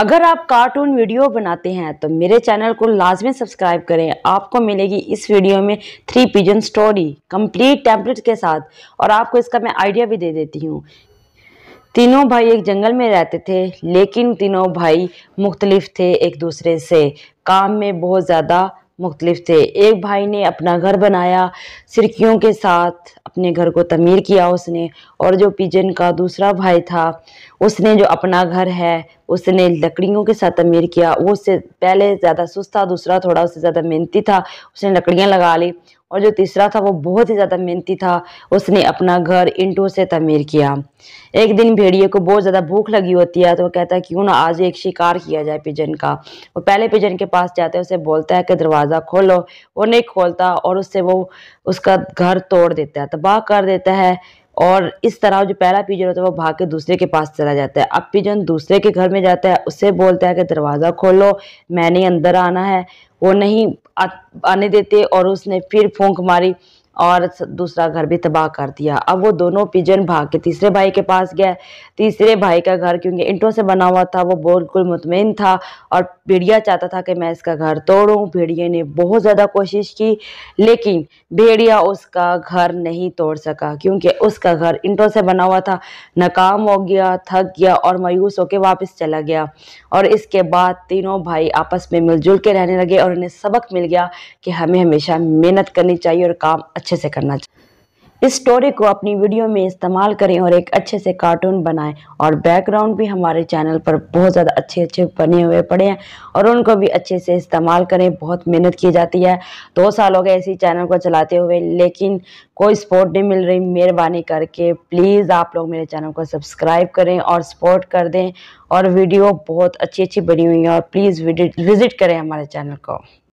अगर आप cartoon video बनाते हैं तो मेरे चैनल को लाजमी सब्सक्राइब करें आपको मिलेगी इस वीडियो में three pigeon story complete template के साथ और आपको इसका मैं आइडिया भी दे देती हूँ तीनों भाई एक जंगल में रहते थे लेकिन तीनों भाई मुख्तलिफ थे एक दूसरे से काम में बहुत ज़्यादा मुख्तलिफ थे एक भाई ने अपना घर बनाया सिरकियों के साथ अपने घर को तमीर किया उसने और जो पिजन का दूसरा भाई था उसने जो अपना घर है उसने लकड़ियों के साथ अमीर किया वो उससे पहले ज़्यादा सुस्त था दूसरा थोड़ा उससे ज़्यादा मेहनती था उसने लकड़ियाँ लगा ली और जो तीसरा था वो बहुत ही ज़्यादा मेहनती था उसने अपना घर इंटों से तमीर किया एक दिन भेड़िए को बहुत ज़्यादा भूख लगी होती है तो वो कहता है क्यों ना आज एक शिकार किया जाए पिजन का वो पहले पिजन के पास जाते हैं उसे बोलता है कि दरवाज़ा खोलो वो नहीं खोलता और उससे वो उसका घर तोड़ देता है तबाह कर देता है और इस तरह जो पहला पिजन होता है वो भाग के दूसरे के पास चला जाता है अब पिजन दूसरे के घर में जाता है उससे बोलता है कि दरवाज़ा खोलो मैंने अंदर आना है वो नहीं आने देते और उसने फिर फूंक मारी और दूसरा घर भी तबाह कर दिया अब वो दोनों पिजन भाग के तीसरे भाई के पास गया तीसरे भाई का घर क्योंकि इंटों से बना हुआ था वो बिल्कुल मुतमिन था और भेड़िया चाहता था कि मैं इसका घर तोड़ूं भेड़िए ने बहुत ज़्यादा कोशिश की लेकिन भेड़िया उसका घर नहीं तोड़ सका क्योंकि उसका घर इंटों से बना हुआ था नाकाम हो गया थक गया और मायूस होकर वापस चला गया और इसके बाद तीनों भाई आपस में मिलजुल के रहने लगे और उन्हें सबक मिल गया कि हमें हमेशा मेहनत करनी चाहिए और काम अच्छे से करना चाहिए इस स्टोरी को अपनी वीडियो में इस्तेमाल करें और एक अच्छे से कार्टून बनाएं और बैकग्राउंड भी हमारे चैनल पर बहुत ज़्यादा अच्छे अच्छे बने हुए पड़े हैं और उनको भी अच्छे से इस्तेमाल करें बहुत मेहनत की जाती है दो साल हो गए इसी चैनल को चलाते हुए लेकिन कोई सपोर्ट नहीं मिल रही मेहरबानी करके प्लीज़ आप लोग मेरे चैनल को सब्सक्राइब करें और सपोर्ट कर दें और वीडियो बहुत अच्छी अच्छी बनी हुई है और प्लीज़ विजिट करें हमारे चैनल को